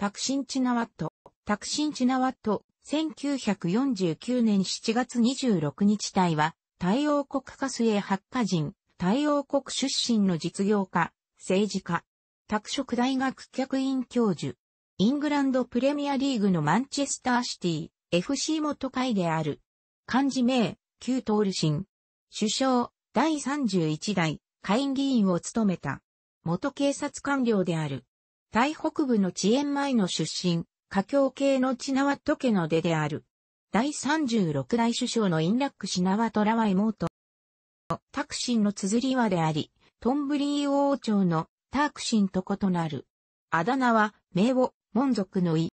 タクシンチナワット、タクシンチナワット、1949年7月26日隊は、大王国カスエ発火人、大王国出身の実業家、政治家、拓殖大学客員教授、イングランドプレミアリーグのマンチェスターシティ、FC 元会である。漢字名、旧トールシン。首相、第31代、下院議員を務めた。元警察官僚である。タイ北部のチ縁前の出身、華僑系のチナワット家の出である。第36代首相のインラック・シナワトラは妹。タクシンの綴りはであり、トンブリー王朝のタークシンと異なる。あだ名は、名を、門族の意。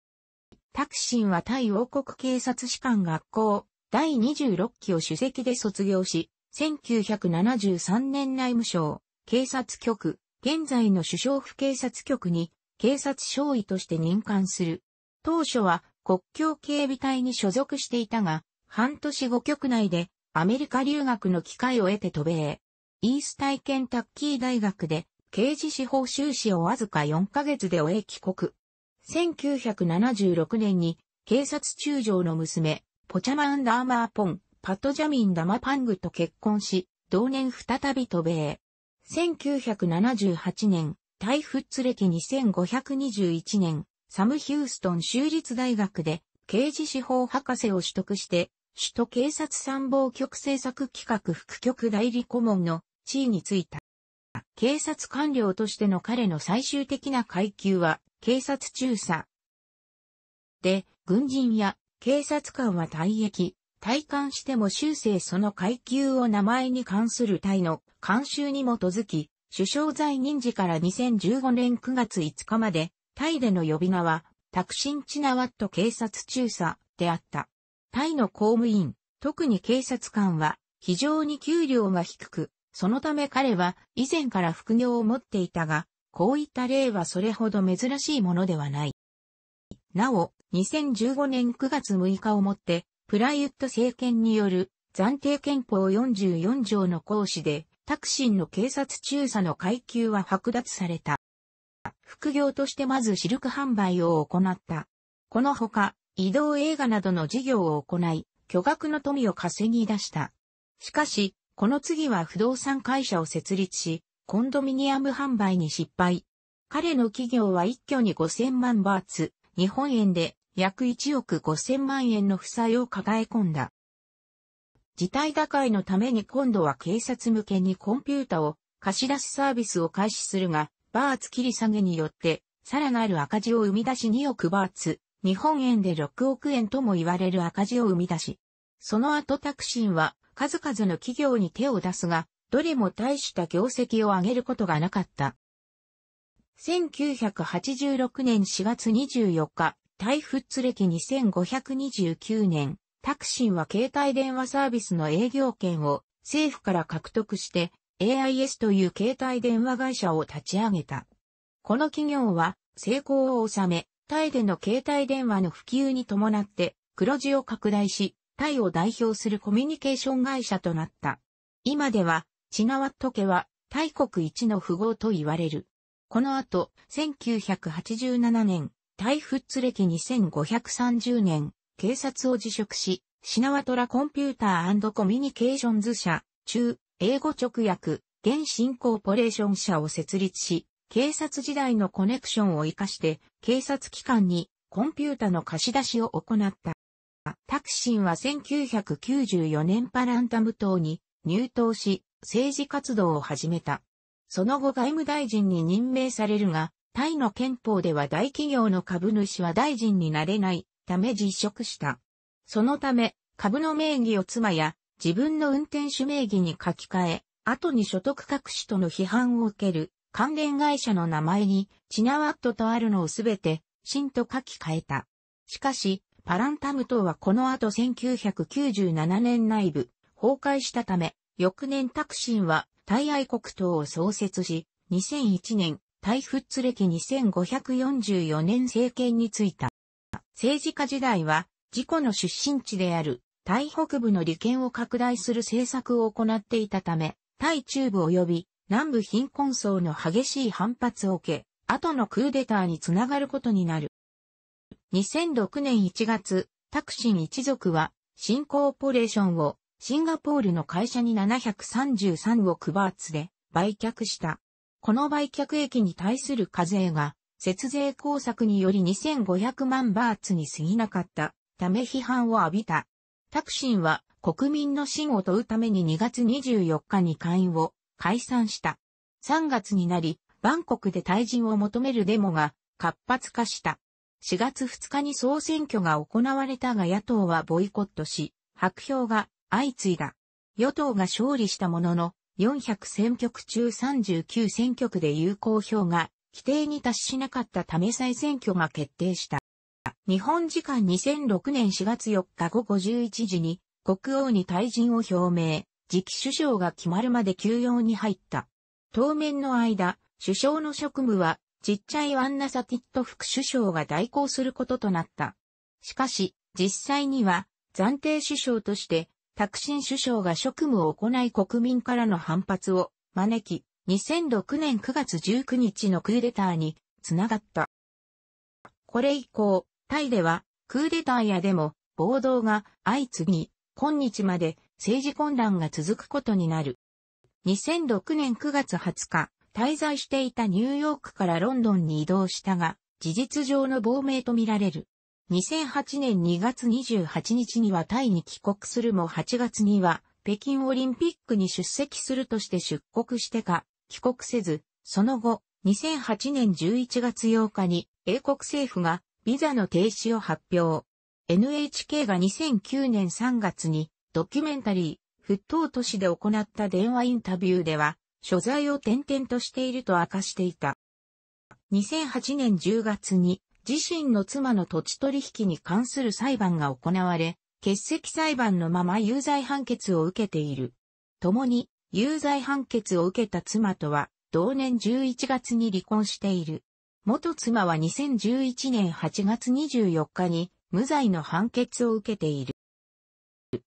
タクシンはタイ王国警察士官学校、第26期を主席で卒業し、1973年内務省、警察局、現在の首相府警察局に警察少尉として任官する。当初は国境警備隊に所属していたが、半年後局内でアメリカ留学の機会を得て渡米。イースタイケンタッキー大学で刑事司法修士をわずか4ヶ月で終え帰国。1976年に警察中将の娘、ポチャマンダーマーポン、パトジャミン・ダマパングと結婚し、同年再び渡米。1978年、タイ・フッツ歴2521年、サム・ヒューストン州立大学で刑事司法博士を取得して、首都警察参謀局政策企画副局代理顧問の地位についた。警察官僚としての彼の最終的な階級は、警察中佐。で、軍人や警察官は退役、退官しても修正その階級を名前に関する隊の慣習に基づき、首相在任時から2015年9月5日まで、タイでの呼び名は、タクシンチナワット警察中佐であった。タイの公務員、特に警察官は、非常に給料が低く、そのため彼は以前から副業を持っていたが、こういった例はそれほど珍しいものではない。なお、2015年9月6日をもって、プライユット政権による暫定憲法44条の行使で、タクシンの警察中佐の階級は剥奪された。副業としてまずシルク販売を行った。このほか、移動映画などの事業を行い、巨額の富を稼ぎ出した。しかし、この次は不動産会社を設立し、コンドミニアム販売に失敗。彼の企業は一挙に5000万バーツ、日本円で約1億5000万円の負債を抱え込んだ。事態打開のために今度は警察向けにコンピュータを貸し出すサービスを開始するが、バーツ切り下げによって、さらなる赤字を生み出し2億バーツ、日本円で6億円とも言われる赤字を生み出し、その後タクシンは数々の企業に手を出すが、どれも大した業績を上げることがなかった。1986年4月24日、台フッツ歴2529年、タクシンは携帯電話サービスの営業権を政府から獲得して AIS という携帯電話会社を立ち上げた。この企業は成功を収め、タイでの携帯電話の普及に伴って黒字を拡大し、タイを代表するコミュニケーション会社となった。今では、チナワット家はタイ国一の富豪と言われる。この後、1987年、タイフッツ歴2530年、警察を辞職し、シナワトラコンピューターコミュニケーションズ社、中、英語直訳、現新コーポレーション社を設立し、警察時代のコネクションを活かして、警察機関にコンピュータの貸し出しを行った。タクシンは1994年パランタム島に入党し、政治活動を始めた。その後外務大臣に任命されるが、タイの憲法では大企業の株主は大臣になれないため辞職した。そのため、株の名義を妻や自分の運転手名義に書き換え、後に所得隠しとの批判を受ける関連会社の名前にチナワットとあるのをすべて新と書き換えた。しかし、パランタム党はこの後1997年内部崩壊したため、翌年タクシンは大愛国党を創設し、2001年、大ツ歴2544年政権に就いた。政治家時代は、自己の出身地である、タイ北部の利権を拡大する政策を行っていたため、タイ中部及び南部貧困層の激しい反発を受け、後のクーデターにつながることになる。2006年1月、タクシン一族は、新コーポレーションをシンガポールの会社に733億バーツで売却した。この売却益に対する課税が節税工作により2500万バーツに過ぎなかったため批判を浴びた。タクシンは国民の信を問うために2月24日に会員を解散した。3月になり、バンコクで退陣を求めるデモが活発化した。4月2日に総選挙が行われたが野党はボイコットし、白票が相次いだ。与党が勝利したものの、400選挙区中39選挙区で有効票が規定に達しなかったため再選挙が決定した。日本時間2006年4月4日午後11時に国王に退陣を表明、次期首相が決まるまで休養に入った。当面の間、首相の職務はちっちゃいワンナサティット副首相が代行することとなった。しかし、実際には暫定首相としてタクシン首相が職務を行い国民からの反発を招き、2006年9月19日のクーデターにつながった。これ以降、タイではクーデターやでも暴動が相次ぎ、今日まで政治混乱が続くことになる。2006年9月20日、滞在していたニューヨークからロンドンに移動したが、事実上の亡命とみられる。2008年2月28日にはタイに帰国するも8月には北京オリンピックに出席するとして出国してか、帰国せず、その後、2008年11月8日に英国政府がビザの停止を発表。NHK が2009年3月にドキュメンタリー、沸騰都市で行った電話インタビューでは、所在を転々としていると明かしていた。2008年10月に自身の妻の土地取引に関する裁判が行われ、欠席裁判のまま有罪判決を受けている。共に有罪判決を受けた妻とは、同年11月に離婚している。元妻は2011年8月24日に無罪の判決を受けている。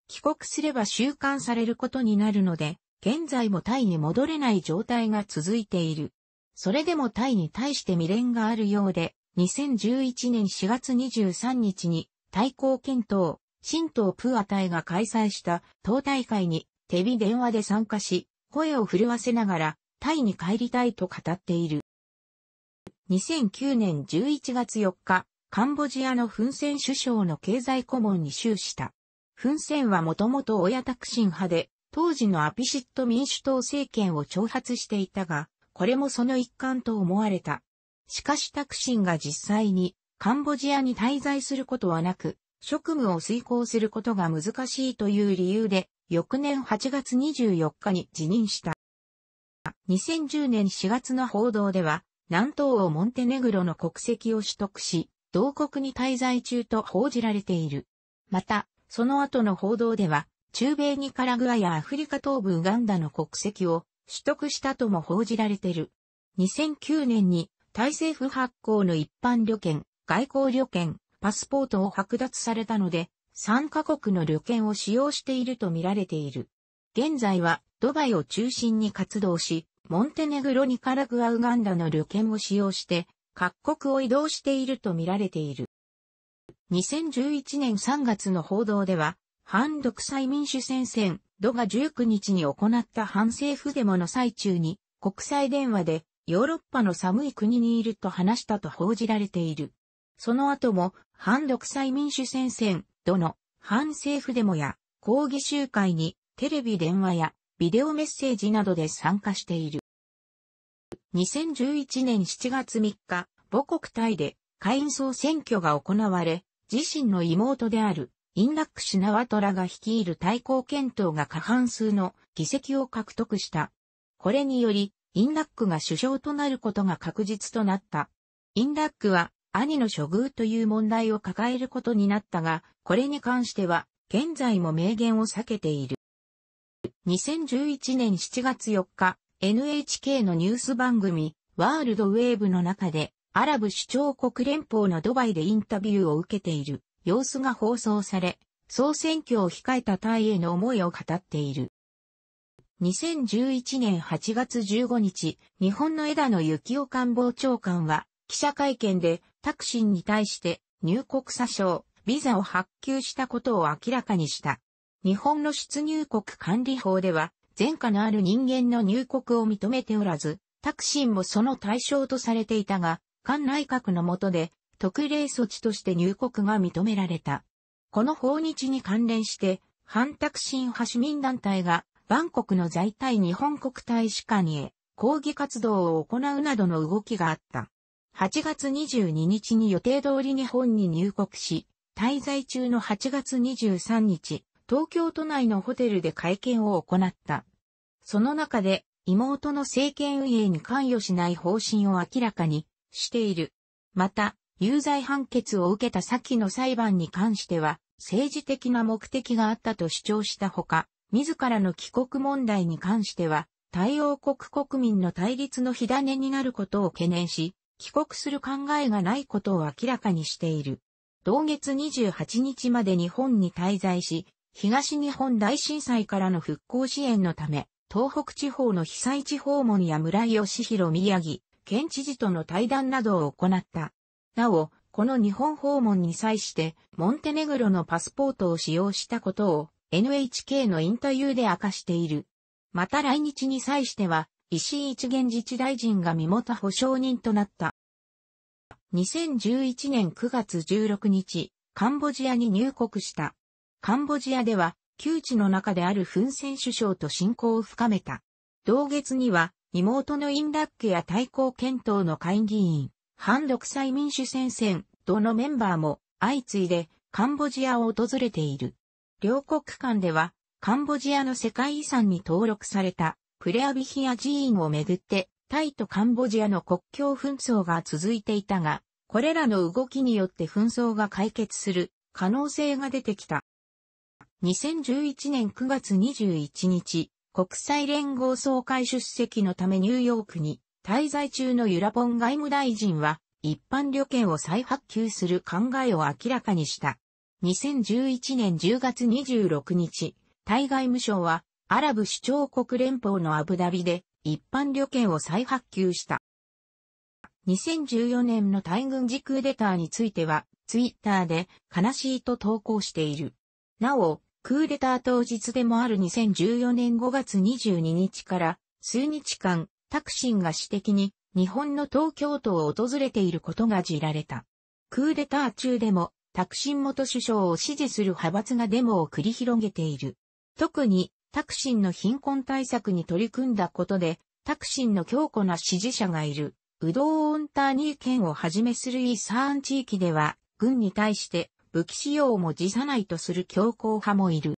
帰国すれば収監されることになるので、現在もタイに戻れない状態が続いている。それでもタイに対して未練があるようで、2011年4月23日に対抗検討、新党プアタイが開催した党大会に手ビ電話で参加し、声を震わせながら、タイに帰りたいと語っている。2009年11月4日、カンボジアのフンセン首相の経済顧問に就した。フンセンはもともと親タクシン派で、当時のアピシット民主党政権を挑発していたが、これもその一環と思われた。しかしタクシンが実際にカンボジアに滞在することはなく、職務を遂行することが難しいという理由で翌年8月24日に辞任した。2010年4月の報道では、南東をモンテネグロの国籍を取得し、同国に滞在中と報じられている。また、その後の報道では、中米ニカラグアやアフリカ東部ウガンダの国籍を取得したとも報じられている。2009年に、タイ政府発行の一般旅券、外交旅券、パスポートを剥奪されたので、3カ国の旅券を使用していると見られている。現在はドバイを中心に活動し、モンテネグロニカラグアウガンダの旅券を使用して各国を移動していると見られている。2011年3月の報道では、反独裁民主戦線、ドが19日に行った反政府デモの最中に、国際電話でヨーロッパの寒い国にいると話したと報じられている。その後も、反独裁民主戦線、どの反政府デモや抗議集会にテレビ電話やビデオメッセージなどで参加している。2011年7月3日、母国タイで下院総選挙が行われ、自身の妹であるインラック・シナワトラが率いる対抗検討が過半数の議席を獲得した。これにより、インラックが首相となることが確実となった。インラックは兄の処遇という問題を抱えることになったが、これに関しては、現在も明言を避けている。2011年7月4日、NHK のニュース番組、ワールドウェーブの中で、アラブ首長国連邦のドバイでインタビューを受けている様子が放送され、総選挙を控えたタイへの思いを語っている。2011年8月15日、日本の枝野幸男官房長官は、記者会見でタクシンに対して入国詐称、ビザを発給したことを明らかにした。日本の出入国管理法では、前科のある人間の入国を認めておらず、タクシンもその対象とされていたが、菅内閣の下で特例措置として入国が認められた。この訪日に関連して、反タクシン派市民団体が、バンコクの在対日本国大使館へ抗議活動を行うなどの動きがあった。8月22日に予定通り日本に入国し、滞在中の8月23日、東京都内のホテルで会見を行った。その中で、妹の政権運営に関与しない方針を明らかにしている。また、有罪判決を受けた先の裁判に関しては、政治的な目的があったと主張したほか、自らの帰国問題に関しては、対応国国民の対立の火種になることを懸念し、帰国する考えがないことを明らかにしている。同月28日まで日本に滞在し、東日本大震災からの復興支援のため、東北地方の被災地訪問や村井義弘宮城、県知事との対談などを行った。なお、この日本訪問に際して、モンテネグロのパスポートを使用したことを NHK のインタビューで明かしている。また来日に際しては、石井一元自治大臣が身元保証人となった。2011年9月16日、カンボジアに入国した。カンボジアでは、旧知の中であるフン・セン首相と親交を深めた。同月には、妹のインラッケや対抗検討の会議員、反独裁民主戦線、どのメンバーも相次いでカンボジアを訪れている。両国間では、カンボジアの世界遺産に登録されたプレアビヒア寺院をめぐって、タイとカンボジアの国境紛争が続いていたが、これらの動きによって紛争が解決する可能性が出てきた。2011年9月21日、国際連合総会出席のためニューヨークに滞在中のユラポン外務大臣は一般旅券を再発給する考えを明らかにした。2011年10月26日、タイ外務省はアラブ首長国連邦のアブダビで一般旅券を再発給した。2014年の大軍事クーデターについては、ツイッターで悲しいと投稿している。なお、クーデター当日でもある2014年5月22日から数日間、タクシンが私的に日本の東京都を訪れていることが知られた。クーデター中でも、タクシン元首相を支持する派閥がデモを繰り広げている。特に、タクシンの貧困対策に取り組んだことで、タクシンの強固な支持者がいる、ウドーオンターニー県をはじめするイーサーン地域では、軍に対して武器使用も辞さないとする強硬派もいる。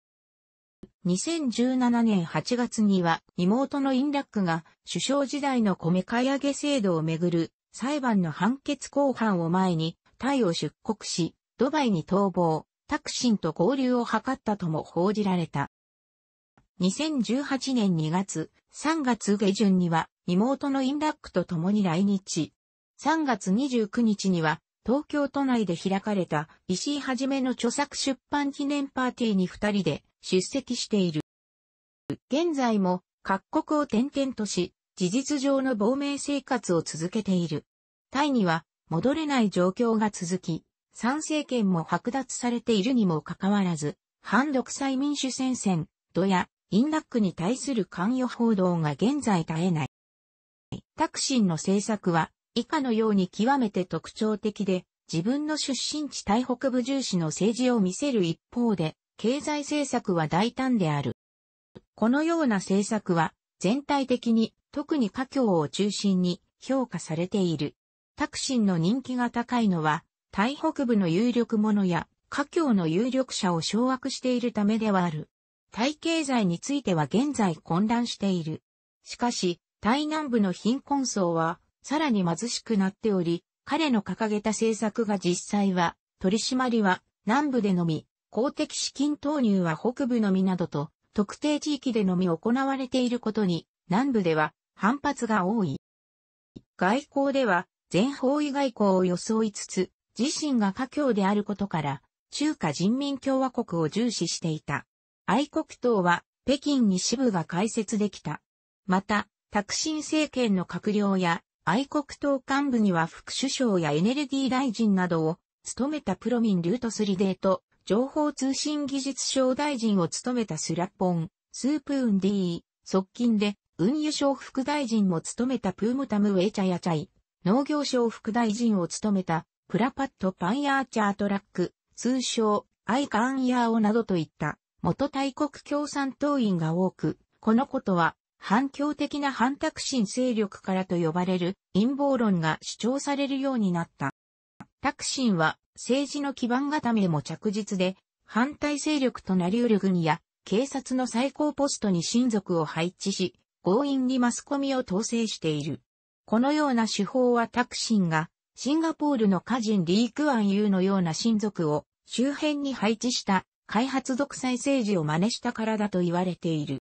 2017年8月には妹のインラックが首相時代の米買い上げ制度をめぐる裁判の判決公判を前にタイを出国し、ドバイに逃亡、タクシンと交流を図ったとも報じられた。2018年2月、3月下旬には妹のインラックと共に来日。3月29日には東京都内で開かれた石井はじめの著作出版記念パーティーに二人で出席している。現在も各国を転々とし、事実上の亡命生活を続けている。タイには戻れない状況が続き、参政権も剥奪されているにもかかわらず、反独裁民主戦線、ドやインラックに対する関与報道が現在絶えない。タクシンの政策は以下のように極めて特徴的で、自分の出身地台北部重視の政治を見せる一方で、経済政策は大胆である。このような政策は全体的に特に華僑を中心に評価されている。タクシンの人気が高いのは、台北部の有力者や華僑の有力者を掌握しているためではある。タイ経済については現在混乱している。しかし、タイ南部の貧困層は、さらに貧しくなっており、彼の掲げた政策が実際は、取り締まりは南部でのみ、公的資金投入は北部のみなどと、特定地域でのみ行われていることに、南部では反発が多い。外交では、全方位外交を装いつつ、自身が華僑であることから、中華人民共和国を重視していた。愛国党は北京に支部が開設できた。また、タクシン政権の閣僚や愛国党幹部には副首相やエネルギー大臣などを務めたプロミン・ルートスリデーと情報通信技術省大臣を務めたスラポン、スープーンディー、側近で運輸省副大臣も務めたプームタムウェイチャヤチャイ、農業省副大臣を務めたプラパットパンヤーチャートラック、通称アイカンヤーをなどといった元大国共産党員が多く、このことは反共的な反シン勢力からと呼ばれる陰謀論が主張されるようになった。タクシンは政治の基盤固めも着実で、反対勢力となり得る軍や警察の最高ポストに親族を配置し、強引にマスコミを統制している。このような手法はタクシンがシンガポールの歌人リー・クアンユーのような親族を周辺に配置した開発独裁政治を真似したからだと言われている。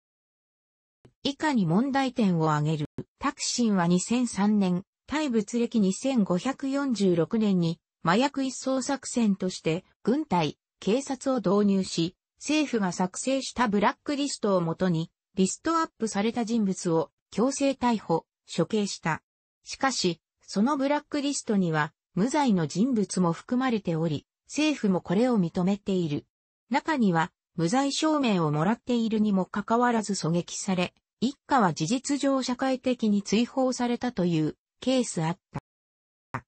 以下に問題点を挙げる。タクシンは2003年、対物歴2546年に麻薬一掃作戦として軍隊、警察を導入し、政府が作成したブラックリストをもとに、リストアップされた人物を強制逮捕、処刑した。しかし、そのブラックリストには無罪の人物も含まれており、政府もこれを認めている。中には、無罪証明をもらっているにもかかわらず狙撃され、一家は事実上社会的に追放されたというケースあった。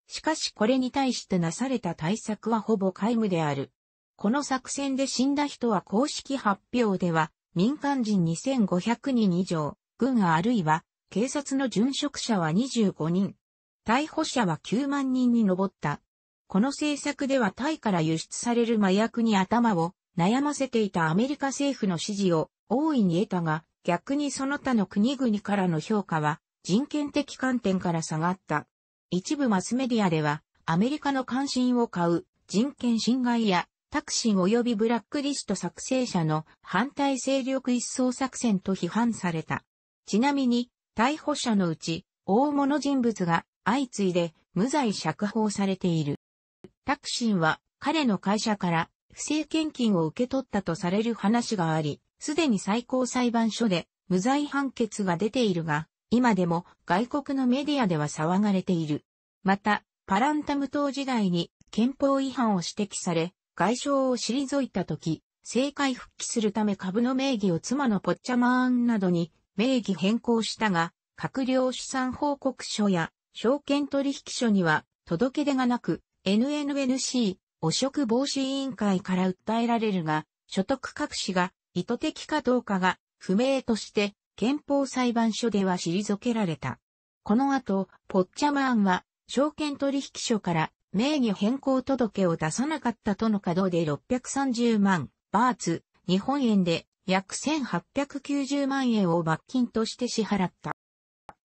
しかしこれに対してなされた対策はほぼ皆無である。この作戦で死んだ人は公式発表では、民間人2500人以上、軍あるいは警察の殉職者は25人、逮捕者は9万人に上った。この政策ではタイから輸出される麻薬に頭を悩ませていたアメリカ政府の支持を大いに得たが、逆にその他の国々からの評価は人権的観点から下がった。一部マスメディアでは、アメリカの関心を買う人権侵害やタクシン及びブラックリスト作成者の反対勢力一掃作戦と批判された。ちなみに、逮捕者のうち、大物人物が相次いで無罪釈放されている。タクシンは彼の会社から不正献金を受け取ったとされる話があり、すでに最高裁判所で無罪判決が出ているが、今でも外国のメディアでは騒がれている。また、パランタム島時代に憲法違反を指摘され、外相を退いた時、政界復帰するため株の名義を妻のポッチャマーンなどに名義変更したが、閣僚資産報告書や証券取引書には届け出がなく、NNNC 汚職防止委員会から訴えられるが、所得隠しが意図的かどうかが不明として憲法裁判所では退けられた。この後、ポッチャマーンは証券取引所から名義変更届を出さなかったとの稼働で630万バーツ、日本円で約1890万円を罰金として支払った。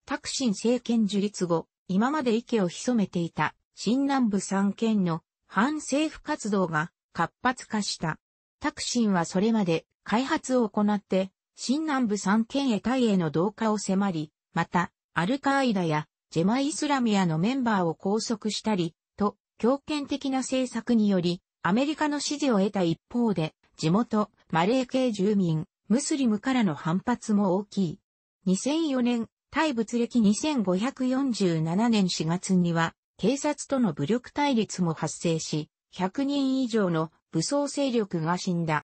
タクシン政権樹立後、今まで意見を潜めていた新南部3県の反政府活動が活発化した。タクシンはそれまで開発を行って、新南部三県へタイへの同化を迫り、また、アルカーイダやジェマイスラミアのメンバーを拘束したり、と、強権的な政策により、アメリカの支持を得た一方で、地元、マレー系住民、ムスリムからの反発も大きい。2004年、対仏歴2547年4月には、警察との武力対立も発生し、100人以上の武装勢力が死んだ。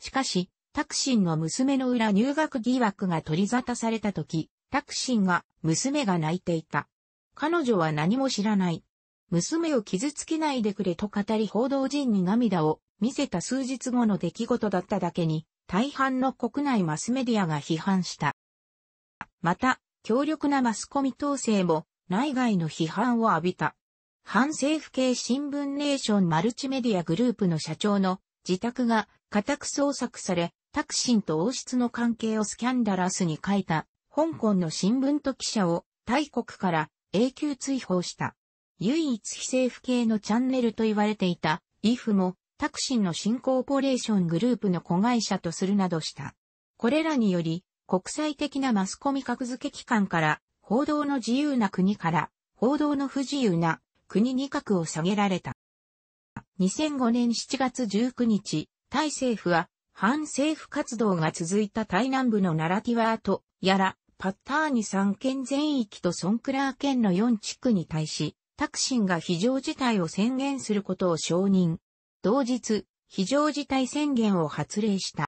しかし、タクシンの娘の裏入学疑惑が取り沙汰された時、タクシンが娘が泣いていた。彼女は何も知らない。娘を傷つけないでくれと語り報道陣に涙を見せた数日後の出来事だっただけに、大半の国内マスメディアが批判した。また、強力なマスコミ統制も内外の批判を浴びた。反政府系新聞ネーションマルチメディアグループの社長の自宅が家宅捜索され、タクシンと王室の関係をスキャンダラスに書いた香港の新聞と記者を大国から永久追放した。唯一非政府系のチャンネルと言われていたイフもタクシンの新コーポレーショングループの子会社とするなどした。これらにより国際的なマスコミ格付け機関から報道の自由な国から、報道の不自由な国に格を下げられた。2005年7月19日、タイ政府は、反政府活動が続いた台南部のナラティワーとやら、パッターニ3県全域とソンクラー県の4地区に対し、タクシンが非常事態を宣言することを承認。同日、非常事態宣言を発令した。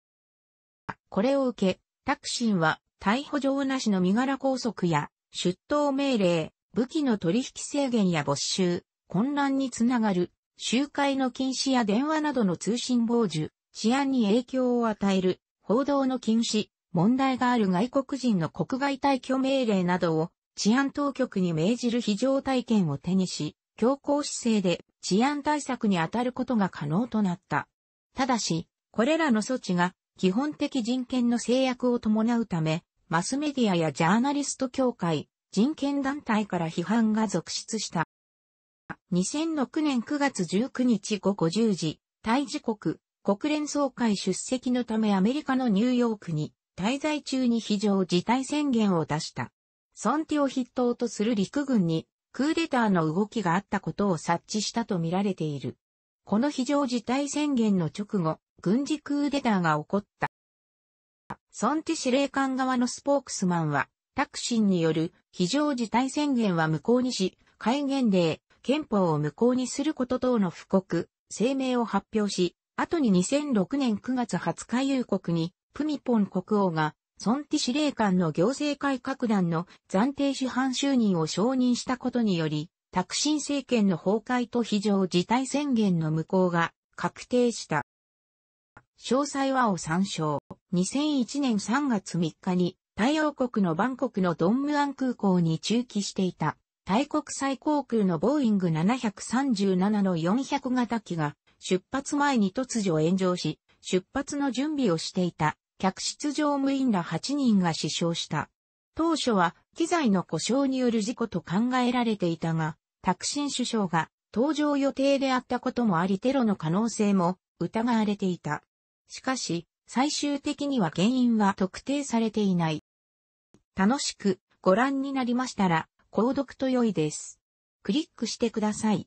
これを受け、タクシンは逮捕状なしの身柄拘束や出頭命令、武器の取引制限や没収、混乱につながる、集会の禁止や電話などの通信傍受、治安に影響を与える、報道の禁止、問題がある外国人の国外退去命令などを治安当局に命じる非常体験を手にし、強硬姿勢で治安対策に当たることが可能となった。ただし、これらの措置が基本的人権の制約を伴うため、マスメディアやジャーナリスト協会、人権団体から批判が続出した。2006年9月19日午後10時、大事国、国連総会出席のためアメリカのニューヨークに滞在中に非常事態宣言を出した。ソンティを筆頭とする陸軍にクーデターの動きがあったことを察知したとみられている。この非常事態宣言の直後、軍事クーデターが起こった。ソンティ司令官側のスポークスマンは、タクシンによる非常事態宣言は無効にし、戒厳令、憲法を無効にすること等の布告、声明を発表し、後に2006年9月20日夕刻に、プミポン国王が、ソンティ司令官の行政改革団の暫定主犯就任を承認したことにより、タクシン政権の崩壊と非常事態宣言の無効が確定した。詳細はを参照。2001年3月3日に、太陽国のバンコクのドンムアン空港に駐機していた、大国際航空のボーイング737の400型機が、出発前に突如炎上し、出発の準備をしていた、客室乗務員ら8人が死傷した。当初は、機材の故障による事故と考えられていたが、タクシン首相が、搭乗予定であったこともありテロの可能性も疑われていた。しかし、最終的には原因は特定されていない。楽しくご覧になりましたら、購読と良いです。クリックしてください。